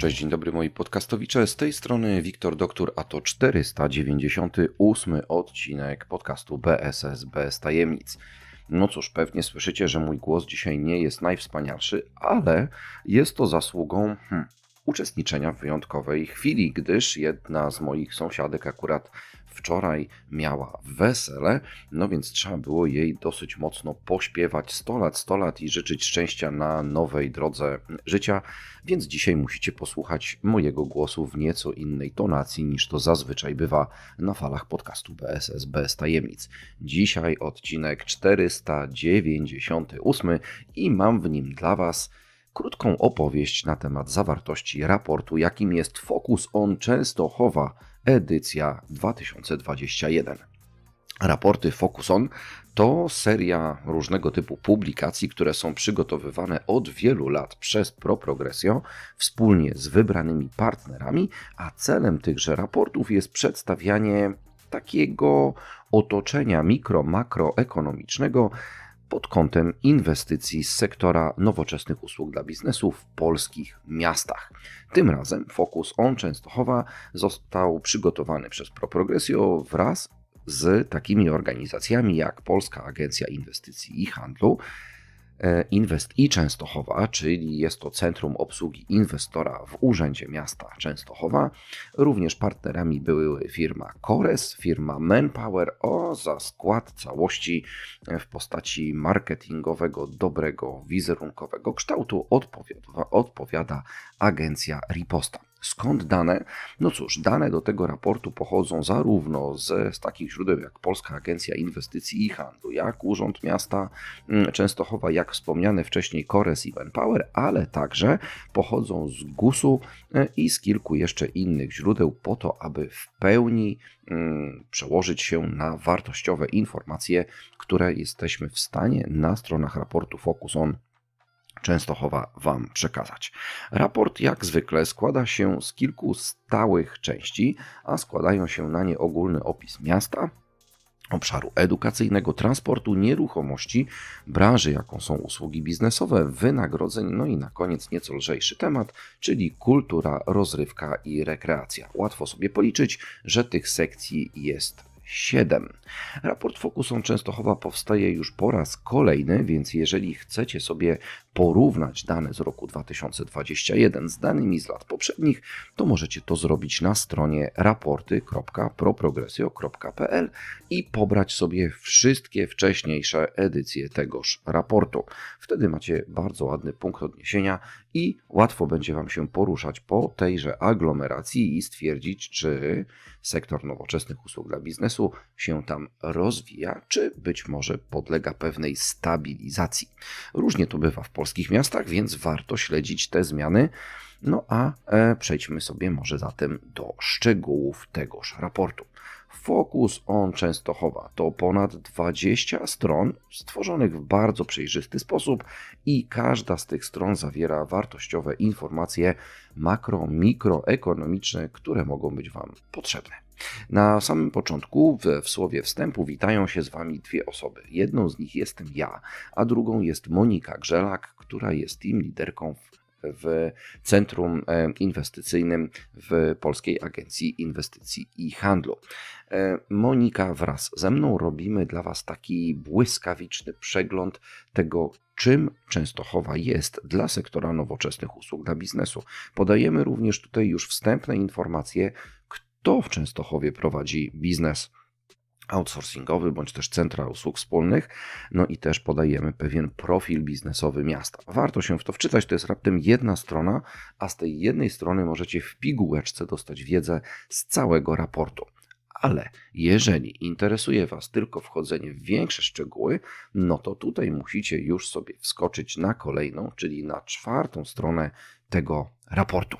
Cześć, dzień dobry moi podcastowicze. Z tej strony Wiktor Doktor, a to 498 odcinek podcastu BSS bez tajemnic. No cóż, pewnie słyszycie, że mój głos dzisiaj nie jest najwspanialszy, ale jest to zasługą hmm, uczestniczenia w wyjątkowej chwili, gdyż jedna z moich sąsiadek akurat wczoraj miała wesele, no więc trzeba było jej dosyć mocno pośpiewać 100 lat, 100 lat i życzyć szczęścia na nowej drodze życia, więc dzisiaj musicie posłuchać mojego głosu w nieco innej tonacji niż to zazwyczaj bywa na falach podcastu BSS bez tajemnic. Dzisiaj odcinek 498 i mam w nim dla Was krótką opowieść na temat zawartości raportu, jakim jest Focus on Częstochowa, edycja 2021. Raporty Focus On to seria różnego typu publikacji, które są przygotowywane od wielu lat przez ProProgresio wspólnie z wybranymi partnerami, a celem tychże raportów jest przedstawianie takiego otoczenia mikro-makroekonomicznego, pod kątem inwestycji z sektora nowoczesnych usług dla biznesu w polskich miastach. Tym razem fokus on Częstochowa został przygotowany przez Proprogressio wraz z takimi organizacjami jak Polska Agencja Inwestycji i Handlu, Invest i Częstochowa, czyli jest to Centrum Obsługi Inwestora w Urzędzie Miasta Częstochowa. Również partnerami były firma Kores, firma Manpower o za skład całości w postaci marketingowego, dobrego, wizerunkowego kształtu odpowiada, odpowiada agencja Riposta. Skąd dane? No cóż, dane do tego raportu pochodzą zarówno z, z, takich źródeł jak Polska Agencja Inwestycji i Handlu, jak Urząd Miasta mm, Częstochowa, jak wspomniane wcześniej Kores i BenPower, ale także pochodzą z GUS-u mm, i z kilku jeszcze innych źródeł po to, aby w pełni mm, przełożyć się na wartościowe informacje, które jesteśmy w stanie na stronach raportu Focus On Częstochowa Wam przekazać. Raport jak zwykle składa się z kilku stałych części, a składają się na nie ogólny opis miasta, obszaru edukacyjnego, transportu, nieruchomości, branży, jaką są usługi biznesowe, wynagrodzeń, no i na koniec nieco lżejszy temat, czyli kultura, rozrywka i rekreacja. Łatwo sobie policzyć, że tych sekcji jest 7. Raport Fokusom Częstochowa powstaje już po raz kolejny, więc jeżeli chcecie sobie porównać dane z roku 2021 z danymi z lat poprzednich, to możecie to zrobić na stronie raporty.proprogresio.pl i pobrać sobie wszystkie wcześniejsze edycje tegoż raportu. Wtedy macie bardzo ładny punkt odniesienia i łatwo będzie Wam się poruszać po tejże aglomeracji i stwierdzić, czy sektor nowoczesnych usług dla biznesu się tam rozwija, czy być może podlega pewnej stabilizacji. Różnie to bywa w polskich miastach, więc warto śledzić te zmiany. No a e, przejdźmy sobie może zatem do szczegółów tegoż raportu. Focus on Częstochowa to ponad 20 stron stworzonych w bardzo przejrzysty sposób i każda z tych stron zawiera wartościowe informacje makro, mikroekonomiczne, które mogą być Wam potrzebne. Na samym początku w, w słowie wstępu witają się z Wami dwie osoby. Jedną z nich jestem ja, a drugą jest Monika Grzelak, która jest team liderką w w Centrum e, Inwestycyjnym w Polskiej Agencji Inwestycji i Handlu. E, Monika wraz ze mną robimy dla Was taki błyskawiczny przegląd tego, czym Częstochowa jest dla sektora nowoczesnych usług dla biznesu. Podajemy również tutaj już wstępne informacje, kto w Częstochowie prowadzi biznes outsourcingowy bądź też centra usług wspólnych, no i też podajemy pewien profil biznesowy miasta. Warto się w to wczytać, to jest raptem jedna strona, a z tej jednej strony możecie w pigułeczce dostać wiedzę z całego raportu. Ale jeżeli interesuje Was tylko wchodzenie w większe szczegóły, no to tutaj musicie już sobie wskoczyć na kolejną, czyli na czwartą stronę tego raportu.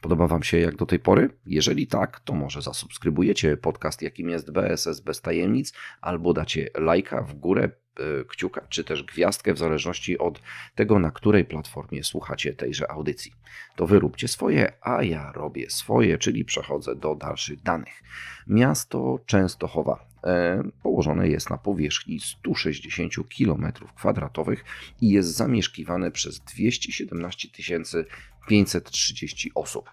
Podoba Wam się jak do tej pory? Jeżeli tak, to może zasubskrybujecie podcast, jakim jest BSS bez tajemnic, albo dacie lajka w górę, e, kciuka, czy też gwiazdkę, w zależności od tego, na której platformie słuchacie tejże audycji. To wyróbcie swoje, a ja robię swoje, czyli przechodzę do dalszych danych. Miasto Częstochowa E, położone jest na powierzchni 160 km2 i jest zamieszkiwane przez 217 530 osób.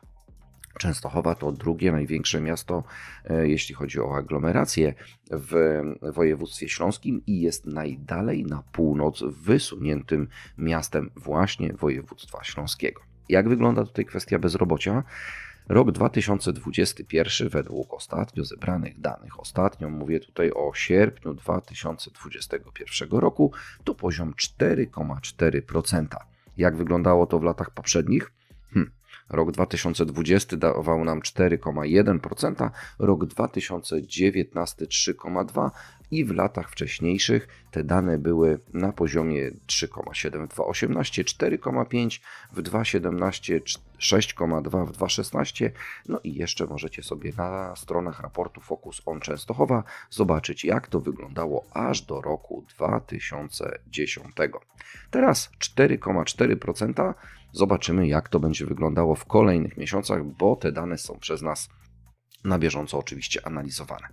Częstochowa to drugie największe miasto, e, jeśli chodzi o aglomerację w województwie śląskim i jest najdalej na północ wysuniętym miastem właśnie województwa śląskiego. Jak wygląda tutaj kwestia bezrobocia? Rok 2021 według ostatnio zebranych danych, ostatnio mówię tutaj o sierpniu 2021 roku, to poziom 4,4%. Jak wyglądało to w latach poprzednich? Hm. Rok 2020 dawał nam 4,1%, rok 2019 3,2%, i w latach wcześniejszych te dane były na poziomie 3,7 w 2018, 4,5 w 2017, 6,2 w 2016. No i jeszcze możecie sobie na stronach raportu Focus on Częstochowa zobaczyć, jak to wyglądało aż do roku 2010. Teraz 4,4%. Zobaczymy, jak to będzie wyglądało w kolejnych miesiącach, bo te dane są przez nas na bieżąco oczywiście analizowane.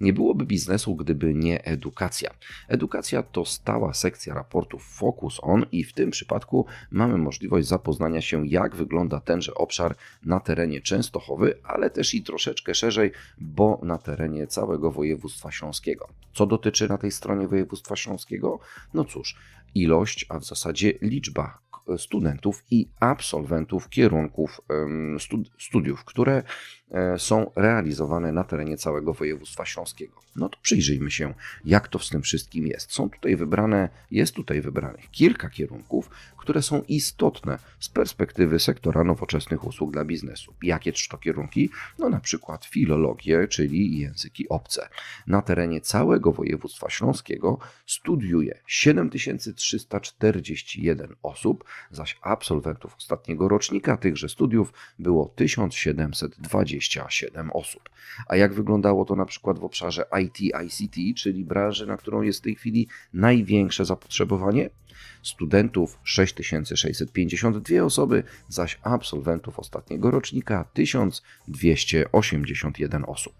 Nie byłoby biznesu, gdyby nie edukacja. Edukacja to stała sekcja raportów Focus On i w tym przypadku mamy możliwość zapoznania się, jak wygląda tenże obszar na terenie Częstochowy, ale też i troszeczkę szerzej, bo na terenie całego województwa śląskiego. Co dotyczy na tej stronie województwa śląskiego? No cóż, ilość, a w zasadzie liczba studentów i absolwentów kierunków studiów, które E, są realizowane na terenie całego województwa śląskiego. No to przyjrzyjmy się, jak to z tym wszystkim jest. Są tutaj wybrane, jest tutaj wybranych kilka kierunków, które są istotne z perspektywy sektora nowoczesnych usług dla biznesu. Jakie to kierunki? No na przykład filologię, czyli języki obce. Na terenie całego województwa śląskiego studiuje 7341 osób, zaś absolwentów ostatniego rocznika tychże studiów było 1720 27 osób. A jak wyglądało to na przykład w obszarze IT, ICT, czyli branży, na którą jest w tej chwili największe zapotrzebowanie? Studentów 6652 osoby, zaś absolwentów ostatniego rocznika 1281 osób.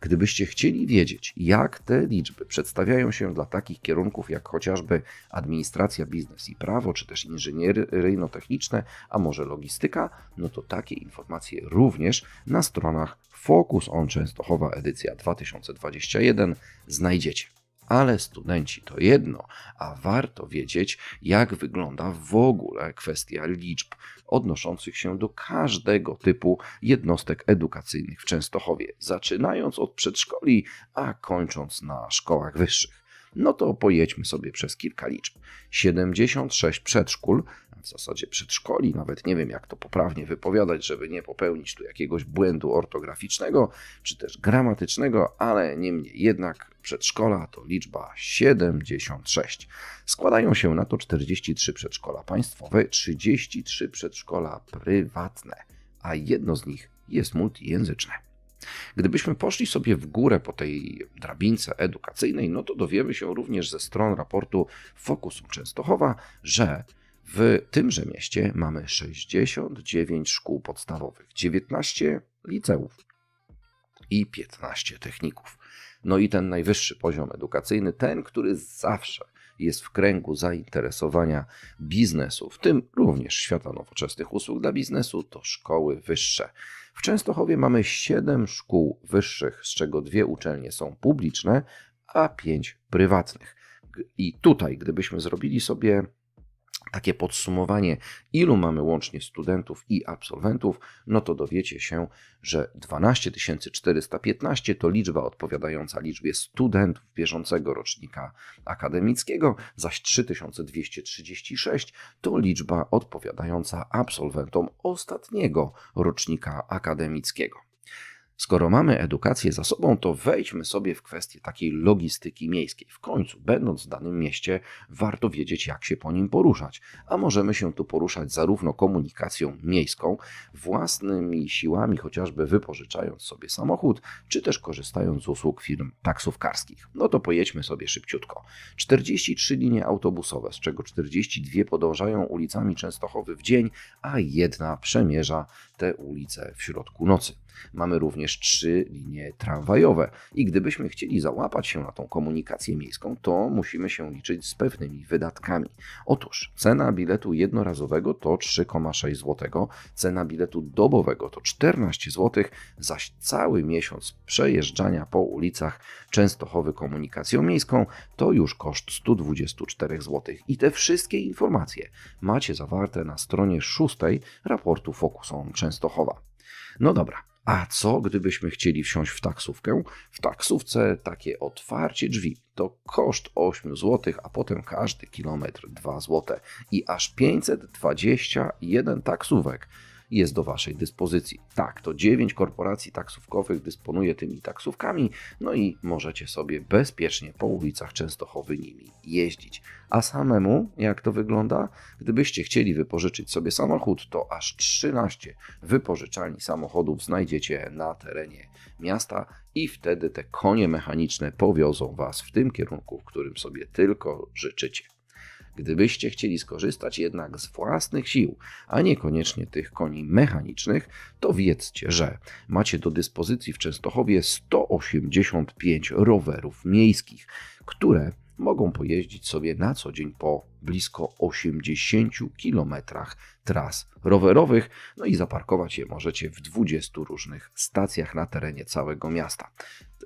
Gdybyście chcieli wiedzieć, jak te liczby przedstawiają się dla takich kierunków jak chociażby administracja, biznes i prawo, czy też inżynieryjno-techniczne, a może logistyka, no to takie informacje również na stronach Focus on Częstochowa edycja 2021 znajdziecie ale studenci to jedno, a warto wiedzieć, jak wygląda w ogóle kwestia liczb odnoszących się do każdego typu jednostek edukacyjnych w Częstochowie, zaczynając od przedszkoli, a kończąc na szkołach wyższych no to pojedźmy sobie przez kilka liczb. 76 przedszkół, w zasadzie przedszkoli, nawet nie wiem jak to poprawnie wypowiadać, żeby nie popełnić tu jakiegoś błędu ortograficznego czy też gramatycznego, ale niemniej jednak przedszkola to liczba 76. Składają się na to 43 przedszkola państwowe, 33 przedszkola prywatne, a jedno z nich jest multijęzyczne. Gdybyśmy poszli sobie w górę po tej drabince edukacyjnej, no to dowiemy się również ze stron raportu Fokusum Częstochowa, że w tymże mieście mamy 69 szkół podstawowych, 19 liceów i 15 techników. No i ten najwyższy poziom edukacyjny, ten, który zawsze jest w kręgu zainteresowania biznesu, w tym również świata nowoczesnych usług dla biznesu, to szkoły wyższe. W Częstochowie mamy 7 szkół wyższych, z czego dwie uczelnie są publiczne, a 5 prywatnych. I tutaj, gdybyśmy zrobili sobie takie podsumowanie, ilu mamy łącznie studentów i absolwentów, no to dowiecie się, że 12 415 to liczba odpowiadająca liczbie studentów bieżącego rocznika akademickiego, zaś 3236 to liczba odpowiadająca absolwentom ostatniego rocznika akademickiego. Skoro mamy edukację za sobą, to wejdźmy sobie w kwestię takiej logistyki miejskiej. W końcu, będąc w danym mieście, warto wiedzieć, jak się po nim poruszać. A możemy się tu poruszać zarówno komunikacją miejską, własnymi siłami, chociażby wypożyczając sobie samochód, czy też korzystając z usług firm taksówkarskich. No to pojedźmy sobie szybciutko. 43 linie autobusowe, z czego 42 podążają ulicami Częstochowy w dzień, a jedna przemierza te ulice w środku nocy. Mamy również trzy linie tramwajowe i gdybyśmy chcieli załapać się na tą komunikację miejską, to musimy się liczyć z pewnymi wydatkami. Otóż cena biletu jednorazowego to 3,6 zł, cena biletu dobowego to 14 zł, zaś cały miesiąc przejeżdżania po ulicach Częstochowy komunikacją miejską to już koszt 124 zł. I te wszystkie informacje macie zawarte na stronie 6 raportu Fokusom Częstochowa. No dobra, a co gdybyśmy chcieli wsiąść w taksówkę? W taksówce takie otwarcie drzwi to koszt 8 zł, a potem każdy kilometr 2 zł i aż 521 taksówek jest do Waszej dyspozycji. Tak, to 9 korporacji taksówkowych dysponuje tymi taksówkami, no i możecie sobie bezpiecznie po ulicach Częstochowy nimi jeździć. A samemu, jak to wygląda? Gdybyście chcieli wypożyczyć sobie samochód, to aż 13 wypożyczalni samochodów znajdziecie na terenie miasta i wtedy te konie mechaniczne powiozą Was w tym kierunku, w którym sobie tylko życzycie. Gdybyście chcieli skorzystać jednak z własnych sił, a niekoniecznie tych koni mechanicznych, to wiedzcie, że macie do dyspozycji w Częstochowie 185 rowerów miejskich, które mogą pojeździć sobie na co dzień po blisko 80 km tras rowerowych, no i zaparkować je możecie w 20 różnych stacjach na terenie całego miasta.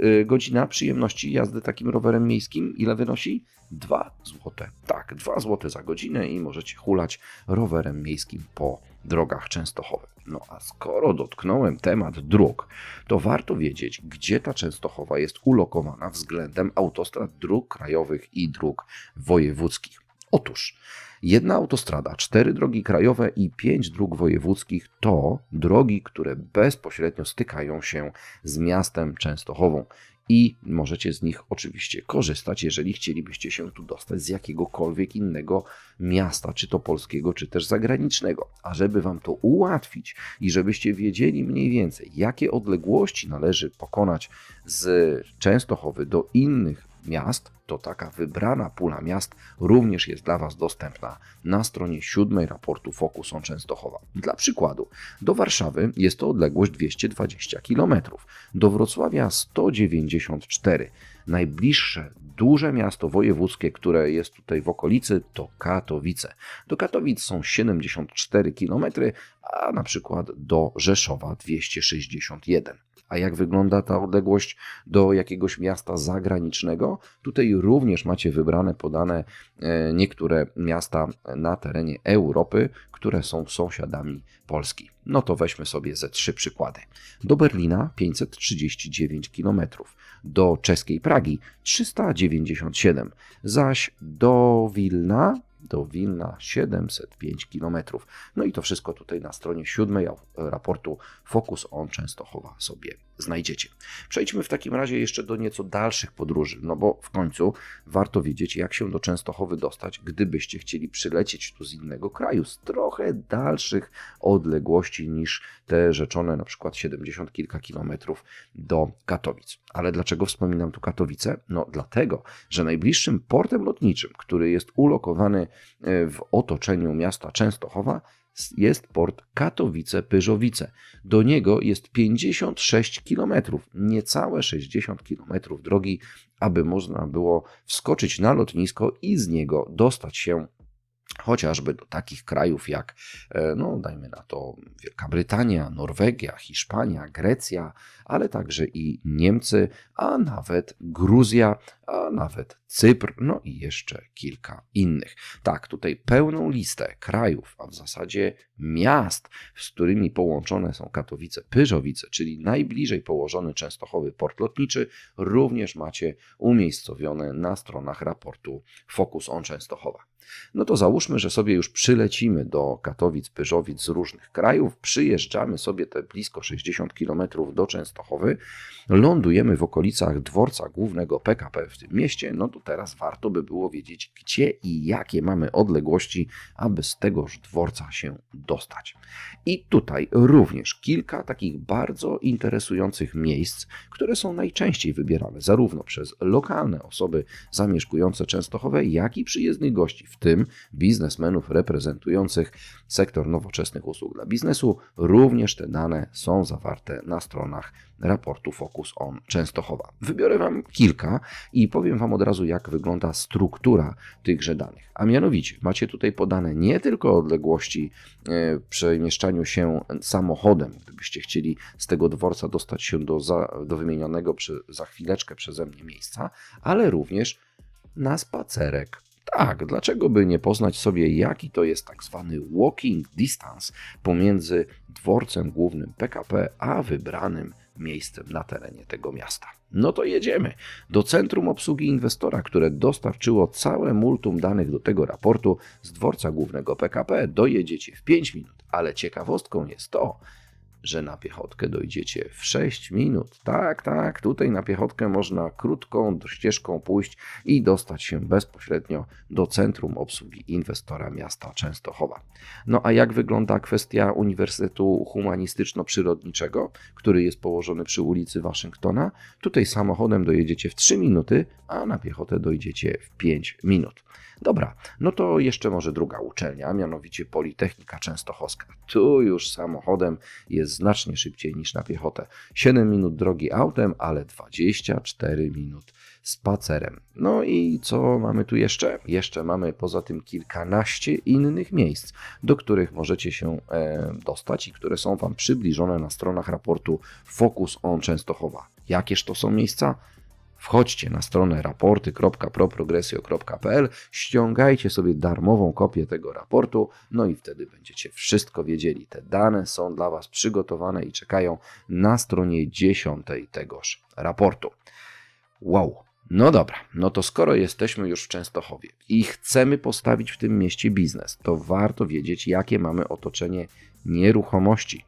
Y, godzina przyjemności jazdy takim rowerem miejskim ile wynosi? 2 zł. Tak, 2 zł za godzinę i możecie hulać rowerem miejskim po drogach Częstochowych. No a skoro dotknąłem temat dróg, to warto wiedzieć, gdzie ta Częstochowa jest ulokowana względem autostrad dróg krajowych i dróg wojewódzkich. Otóż Jedna autostrada, cztery drogi krajowe i pięć dróg wojewódzkich to drogi, które bezpośrednio stykają się z miastem Częstochową i możecie z nich oczywiście korzystać, jeżeli chcielibyście się tu dostać z jakiegokolwiek innego miasta, czy to polskiego, czy też zagranicznego. A żeby Wam to ułatwić i żebyście wiedzieli mniej więcej, jakie odległości należy pokonać z Częstochowy do innych miast, to taka wybrana pula miast również jest dla Was dostępna na stronie 7 raportu Focus on Częstochowa. Dla przykładu, do Warszawy jest to odległość 220 km, do Wrocławia 194 Najbliższe duże miasto wojewódzkie, które jest tutaj w okolicy, to Katowice. Do Katowic są 74 km, a na przykład do Rzeszowa 261 a jak wygląda ta odległość do jakiegoś miasta zagranicznego. Tutaj również macie wybrane, podane e, niektóre miasta na terenie Europy, które są sąsiadami Polski. No to weźmy sobie ze trzy przykłady. Do Berlina 539 km, do czeskiej Pragi 397, zaś do Wilna do Wilna 705 km. No i to wszystko tutaj na stronie 7 raportu Focus on Częstochowa sobie znajdziecie. Przejdźmy w takim razie jeszcze do nieco dalszych podróży, no bo w końcu warto wiedzieć, jak się do Częstochowy dostać, gdybyście chcieli przylecieć tu z innego kraju, z trochę dalszych odległości niż te rzeczone na przykład 70 kilka kilometrów do Katowic. Ale dlaczego wspominam tu Katowice? No dlatego, że najbliższym portem lotniczym, który jest ulokowany w otoczeniu miasta Częstochowa jest port Katowice-Pyżowice. Do niego jest 56 km, niecałe 60 km drogi, aby można było wskoczyć na lotnisko i z niego dostać się chociażby do takich krajów jak, e, no dajmy na to, Wielka Brytania, Norwegia, Hiszpania, Grecja, ale także i Niemcy, a nawet Gruzja, a nawet Cypr, no i jeszcze kilka innych. Tak, tutaj pełną listę krajów, a w zasadzie miast, z którymi połączone są Katowice, Pyżowice, czyli najbliżej położony Częstochowy port lotniczy, również macie umiejscowione na stronach raportu Focus on Częstochowa. No to załóżmy, załóżmy, że sobie już przylecimy do Katowic, Pyżowic z różnych krajów, przyjeżdżamy sobie te blisko 60 km do Częstochowy, lądujemy w okolicach dworca głównego PKP w tym mieście, no to teraz warto by było wiedzieć, gdzie i jakie mamy odległości, aby z tegoż dworca się dostać. I tutaj również kilka takich bardzo interesujących miejsc, które są najczęściej wybierane zarówno przez lokalne osoby zamieszkujące Częstochowę, jak i przyjezdnych gości, w tym biznes biznesmenów reprezentujących sektor nowoczesnych usług dla biznesu. Również te dane są zawarte na stronach raportu Focus on Częstochowa. Wybiorę Wam kilka i powiem Wam od razu, jak wygląda struktura tychże danych. A mianowicie macie tutaj podane nie tylko odległości w e, przemieszczaniu się samochodem, gdybyście chcieli z tego dworca dostać się do, za, do wymienionego przy, za chwileczkę przeze mnie miejsca, ale również na spacerek. Tak, dlaczego by nie poznać sobie, jaki to jest tak zwany walking distance pomiędzy dworcem głównym PKP a wybranym miejscem na terenie tego miasta. No to jedziemy do Centrum Obsługi Inwestora, które dostarczyło całe multum danych do tego raportu z dworca głównego PKP. Dojedziecie w 5 minut, ale ciekawostką jest to, że na piechotkę dojdziecie w 6 minut. Tak, tak, tutaj na piechotkę można krótką ścieżką pójść i dostać się bezpośrednio do centrum obsługi inwestora miasta Częstochowa. No a jak wygląda kwestia Uniwersytetu Humanistyczno-Przyrodniczego, który jest położony przy ulicy Waszyngtona? Tutaj samochodem dojedziecie w 3 minuty, a na piechotę dojdziecie w 5 minut. Dobra, no to jeszcze może druga uczelnia, mianowicie Politechnika Częstochowska. Tu już samochodem jest znacznie szybciej niż na piechotę. 7 minut drogi autem, ale 24 minut spacerem. No i co mamy tu jeszcze? Jeszcze mamy poza tym kilkanaście innych miejsc, do których możecie się e, dostać i które są Wam przybliżone na stronach raportu Focus on Częstochowa. Jakież to są miejsca? Wchodźcie na stronę raporty.proprogressio.pl, ściągajcie sobie darmową kopię tego raportu, no i wtedy będziecie wszystko wiedzieli. Te dane są dla Was przygotowane i czekają na stronie 10 tegoż raportu. Wow! No dobra, no to skoro jesteśmy już w Częstochowie i chcemy postawić w tym mieście biznes, to warto wiedzieć, jakie mamy otoczenie nieruchomości.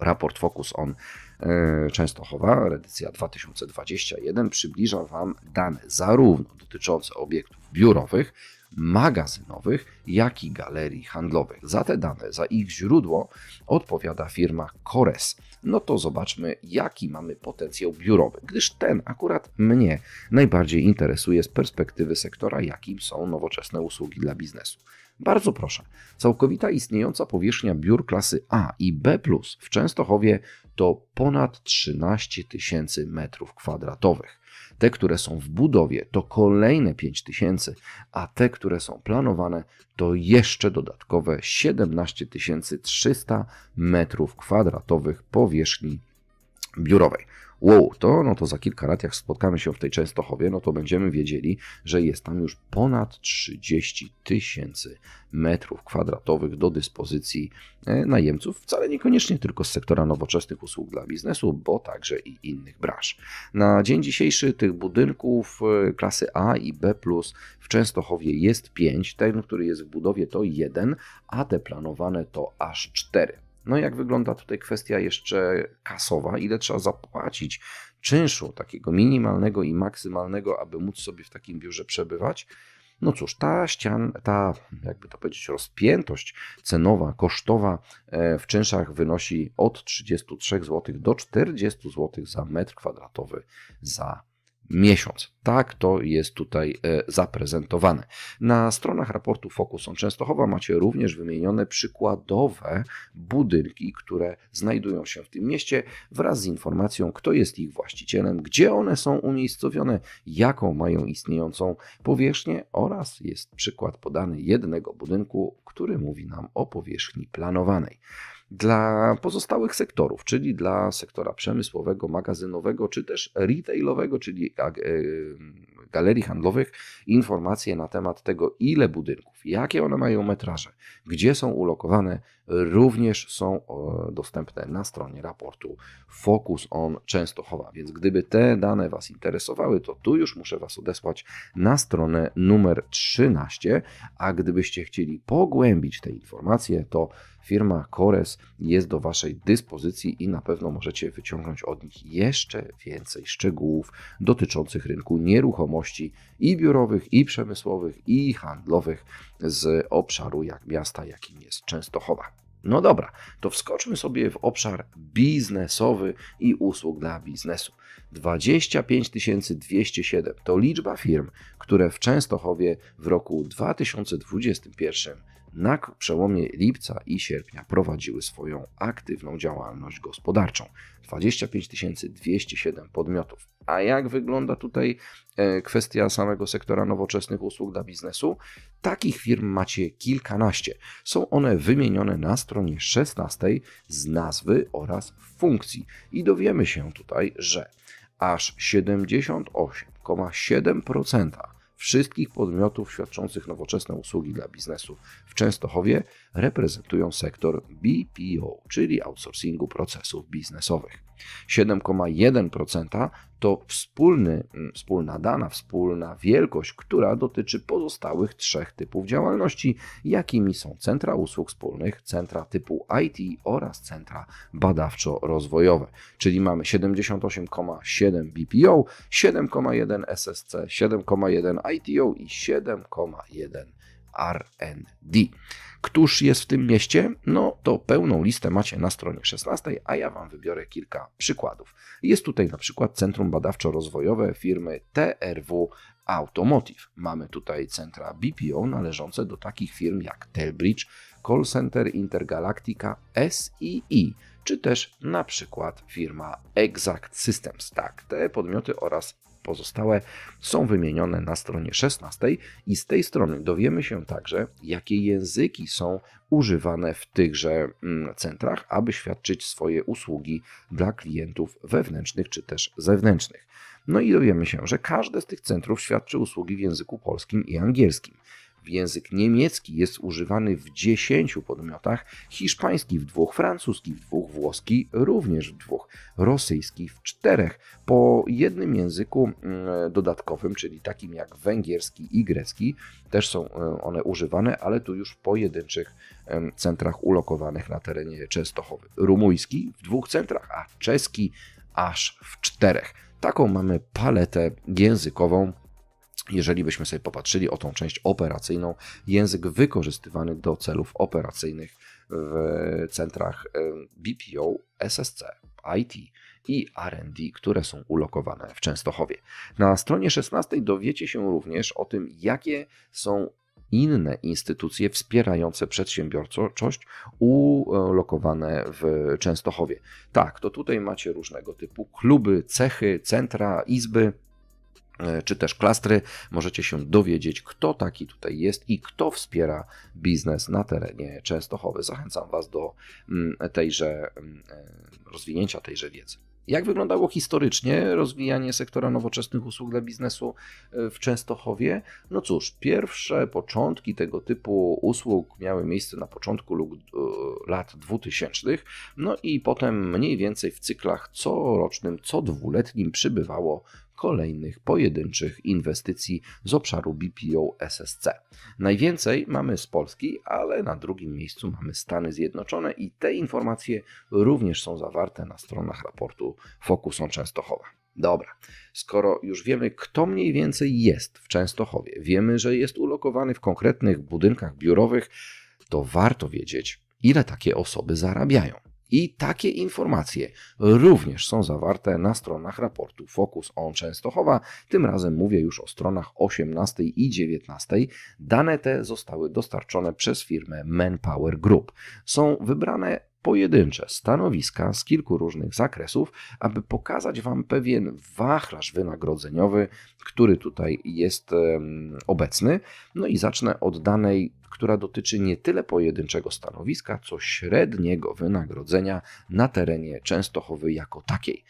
Raport Focus on E, Częstochowa, edycja 2021, przybliża Wam dane zarówno dotyczące obiektów biurowych, magazynowych, jak i galerii handlowych. Za te dane, za ich źródło odpowiada firma Kores. No to zobaczmy, jaki mamy potencjał biurowy, gdyż ten akurat mnie najbardziej interesuje z perspektywy sektora, jakim są nowoczesne usługi dla biznesu. Bardzo proszę, całkowita istniejąca powierzchnia biur klasy A i B w Częstochowie to ponad 13 tysięcy metrów kwadratowych. Te, które są w budowie, to kolejne 5 tysięcy, a te, które są planowane, to jeszcze dodatkowe 17 300 metrów kwadratowych powierzchni biurowej wow, to no to za kilka lat, jak spotkamy się w tej Częstochowie, no to będziemy wiedzieli, że jest tam już ponad 30 tysięcy metrów kwadratowych do dyspozycji e, najemców, wcale niekoniecznie tylko z sektora nowoczesnych usług dla biznesu, bo także i innych branż. Na dzień dzisiejszy tych budynków e, klasy A i B w Częstochowie jest 5, ten, który jest w budowie to 1, a te planowane to aż 4. No jak wygląda tutaj kwestia jeszcze kasowa, ile trzeba zapłacić czynszu takiego minimalnego i maksymalnego, aby móc sobie w takim biurze przebywać? No cóż, ta ścian, ta jakby to powiedzieć, rozpiętość cenowa, kosztowa e, w czynszach wynosi od 33 zł do 40 zł za metr kwadratowy za miesiąc. Tak to jest tutaj e, zaprezentowane. Na stronach raportu Focus on Częstochowa macie również wymienione przykładowe budynki, które znajdują się w tym mieście wraz z informacją, kto jest ich właścicielem, gdzie one są umiejscowione, jaką mają istniejącą powierzchnię oraz jest przykład podany jednego budynku, który mówi nam o powierzchni planowanej dla pozostałych sektorów, czyli dla sektora przemysłowego, magazynowego, czy też retailowego, czyli galerii handlowych informacje na temat tego, ile budynków, jakie one mają metraże, gdzie są ulokowane, również są e, dostępne na stronie raportu Focus on Częstochowa. Więc gdyby te dane Was interesowały, to tu już muszę Was odesłać na stronę numer 13, a gdybyście chcieli pogłębić te informacje, to firma Kores jest do Waszej dyspozycji i na pewno możecie wyciągnąć od nich jeszcze więcej szczegółów dotyczących rynku nieruchomości i biurowych, i przemysłowych, i handlowych z obszaru jak miasta, jakim jest Częstochowa. No dobra, to wskoczmy sobie w obszar biznesowy i usług dla biznesu. 25 207 to liczba firm, które w Częstochowie w roku 2021 na przełomie lipca i sierpnia prowadziły swoją aktywną działalność gospodarczą. 25 207 podmiotów. A jak wygląda tutaj e, kwestia samego sektora nowoczesnych usług dla biznesu? Takich firm macie kilkanaście. Są one wymienione na stronie 16 z nazwy oraz funkcji. I dowiemy się tutaj, że aż 78,7% wszystkich podmiotów świadczących nowoczesne usługi dla biznesu w Częstochowie reprezentują sektor BPO, czyli outsourcingu procesów biznesowych. 7,1% to wspólny, mm, wspólna dana, wspólna wielkość, która dotyczy pozostałych trzech typów działalności, jakimi są centra usług wspólnych, centra typu IT oraz centra badawczo-rozwojowe. Czyli mamy 78,7 BPO, 7,1 SSC, 7,1 ITO i 7,1 R&D. Któż jest w tym mieście? No to pełną listę macie na stronie 16, a ja Wam wybiorę kilka przykładów. Jest tutaj na przykład Centrum Badawczo-Rozwojowe firmy TRW Automotive. Mamy tutaj centra BPO należące do takich firm jak Telbridge, Call Center Intergalactica, SII, czy też na przykład firma Exact Systems. Tak, te podmioty oraz Pozostałe są wymienione na stronie 16 i z tej strony dowiemy się także, jakie języki są używane w tychże mm, centrach, aby świadczyć swoje usługi dla klientów wewnętrznych czy też zewnętrznych. No i dowiemy się, że każde z tych centrów świadczy usługi w języku polskim i angielskim. Język niemiecki jest używany w 10 podmiotach, hiszpański w dwóch, francuski w dwóch, włoski również w dwóch, rosyjski w czterech. Po jednym języku mm, dodatkowym, czyli takim jak węgierski i grecki, też są e, one używane, ale tu już w pojedynczych centrach ulokowanych na terenie Częstochowy. Rumuński w dwóch centrach, a czeski aż w czterech. Taką mamy paletę językową jeżeli byśmy sobie popatrzyli o tą część operacyjną, język wykorzystywany do celów operacyjnych w centrach BPO, SSC, IT i RD, które są ulokowane w Częstochowie. Na stronie 16 dowiecie się również o tym, jakie są inne instytucje wspierające przedsiębiorczość ulokowane w Częstochowie. Tak, to tutaj macie różnego typu kluby, cechy, centra, izby E, czy też klastry, możecie się dowiedzieć, kto taki tutaj jest i kto wspiera biznes na terenie Częstochowy. Zachęcam Was do mm, tejże mm, e, rozwinięcia tejże wiedzy. Jak wyglądało historycznie rozwijanie sektora nowoczesnych usług dla biznesu e, w Częstochowie? No cóż, pierwsze początki tego typu usług miały miejsce na początku lat 2000, no i potem mniej więcej w cyklach corocznym, co dwuletnim przybywało kolejnych pojedynczych inwestycji z obszaru BPO SSC. Najwięcej mamy z Polski, ale na drugim miejscu mamy Stany Zjednoczone i te informacje również są zawarte na stronach raportu Focus on Częstochowa. Dobra, skoro już wiemy, kto mniej więcej jest w Częstochowie, wiemy, że jest ulokowany w konkretnych budynkach biurowych, to warto wiedzieć, ile takie osoby zarabiają. I takie informacje również są zawarte na stronach raportu Focus on Częstochowa. Tym razem mówię już o stronach 18 i 19. Dane te zostały dostarczone przez firmę Manpower Group. Są wybrane pojedyncze stanowiska z kilku różnych zakresów, aby pokazać Wam pewien wachlarz wynagrodzeniowy, który tutaj jest obecny. No i zacznę od danej, która dotyczy nie tyle pojedynczego stanowiska, co średniego wynagrodzenia na terenie Częstochowy jako takiej.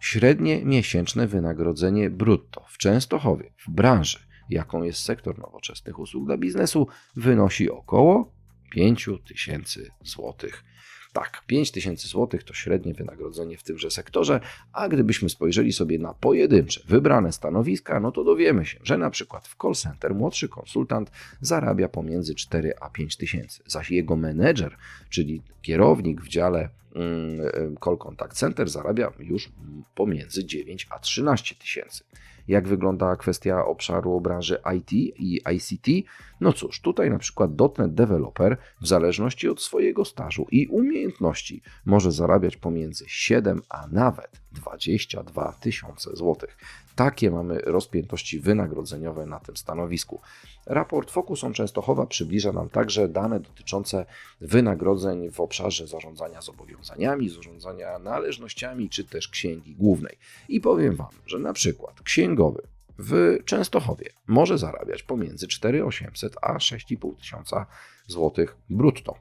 Średnie miesięczne wynagrodzenie brutto w Częstochowie, w branży, jaką jest sektor nowoczesnych usług dla biznesu, wynosi około 5000 złotych. Tak, 5 tysięcy złotych to średnie wynagrodzenie w tymże sektorze, a gdybyśmy spojrzeli sobie na pojedyncze, wybrane stanowiska, no to dowiemy się, że na przykład w call center młodszy konsultant zarabia pomiędzy 4 a 5 tysięcy, zaś jego menedżer, czyli kierownik w dziale mm, e, Call Contact Center zarabia już pomiędzy 9 a 13 tysięcy jak wygląda kwestia obszaru branży IT i ICT. No cóż, tutaj na przykład dotnet Developer w zależności od swojego stażu i umiejętności może zarabiać pomiędzy 7 a nawet 22 tysiące złotych. Takie mamy rozpiętości wynagrodzeniowe na tym stanowisku. Raport Focus on Częstochowa przybliża nam także dane dotyczące wynagrodzeń w obszarze zarządzania zobowiązaniami, zarządzania należnościami czy też księgi głównej. I powiem Wam, że na przykład księgowy w Częstochowie może zarabiać pomiędzy 4800 a 6500 zł brutto.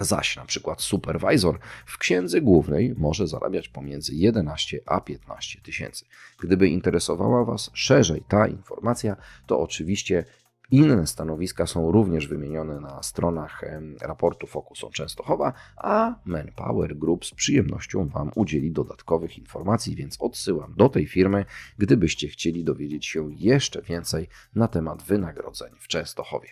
Zaś na przykład supervisor w księdze głównej może zarabiać pomiędzy 11 a 15 tysięcy. Gdyby interesowała Was szerzej ta informacja, to oczywiście Inne stanowiska są również wymienione na stronach raportu Fokusu Częstochowa, a Manpower Group z przyjemnością Wam udzieli dodatkowych informacji, więc odsyłam do tej firmy, gdybyście chcieli dowiedzieć się jeszcze więcej na temat wynagrodzeń w Częstochowie.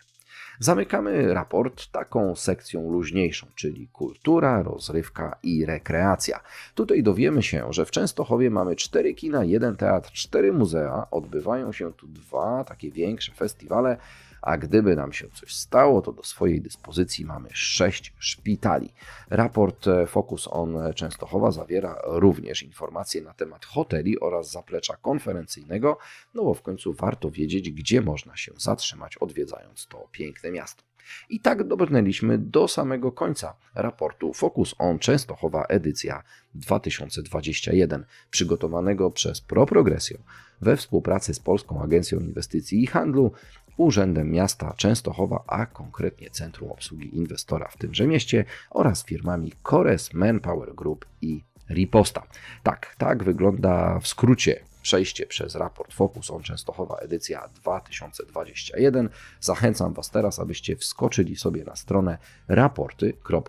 Zamykamy raport taką sekcją luźniejszą, czyli kultura, rozrywka i rekreacja. Tutaj dowiemy się, że w Częstochowie mamy cztery kina, jeden teatr, cztery muzea, odbywają się tu dwa takie większe festiwale, a gdyby nam się coś stało, to do swojej dyspozycji mamy sześć szpitali. Raport e, Focus on Częstochowa zawiera również informacje na temat hoteli oraz zaplecza konferencyjnego, no bo w końcu warto wiedzieć, gdzie można się zatrzymać odwiedzając to piękne miasto. I tak dobrnęliśmy do samego końca raportu Focus on Częstochowa edycja 2021, przygotowanego przez Pro Progressio we współpracy z Polską Agencją Inwestycji i Handlu Urzędem Miasta Częstochowa, a konkretnie Centrum Obsługi Inwestora w tymże mieście oraz firmami Kores, Manpower Group i Riposta. Tak, tak wygląda w skrócie przejście przez raport Focus on Częstochowa edycja 2021. Zachęcam Was teraz, abyście wskoczyli sobie na stronę raporty.com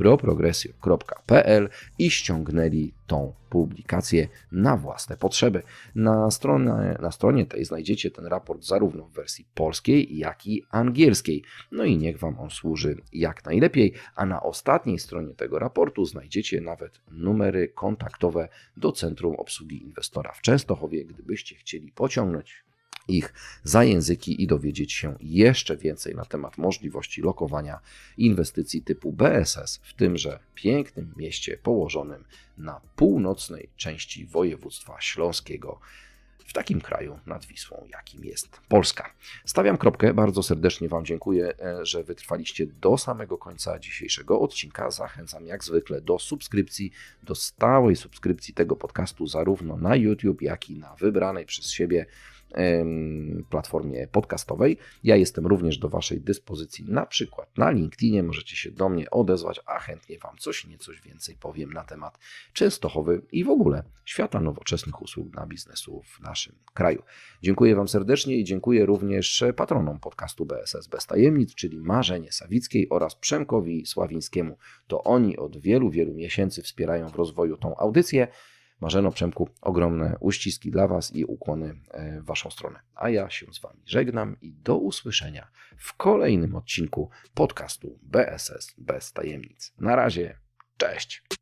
proprogresjo.pl i ściągnęli tą publikację na własne potrzeby. Na, na stronie tej znajdziecie ten raport zarówno w wersji polskiej, jak i angielskiej. No i niech Wam on służy jak najlepiej. A na ostatniej stronie tego raportu znajdziecie nawet numery kontaktowe do Centrum Obsługi Inwestora w Częstochowie, gdybyście chcieli pociągnąć ich za języki i dowiedzieć się jeszcze więcej na temat możliwości lokowania inwestycji typu BSS w tymże pięknym mieście położonym na północnej części województwa śląskiego w takim kraju nad Wisłą, jakim jest Polska. Stawiam kropkę. Bardzo serdecznie Wam dziękuję, e, że wytrwaliście do samego końca dzisiejszego odcinka. Zachęcam jak zwykle do subskrypcji, do stałej subskrypcji tego podcastu zarówno na YouTube, jak i na wybranej przez siebie platformie podcastowej. Ja jestem również do Waszej dyspozycji, na przykład na LinkedInie. Możecie się do mnie odezwać, a chętnie Wam coś niecoś więcej powiem na temat Częstochowy i w ogóle świata nowoczesnych usług dla biznesu w naszym kraju. Dziękuję Wam serdecznie i dziękuję również patronom podcastu BSS Bez Tajemnic, czyli Marzenie Sawickiej oraz Przemkowi Sławińskiemu. To oni od wielu, wielu miesięcy wspierają w rozwoju tą audycję. Marzeno, Przemku, ogromne uściski dla Was i ukłony e, w Waszą stronę. A ja się z Wami żegnam i do usłyszenia w kolejnym odcinku podcastu BSS bez tajemnic. Na razie, cześć!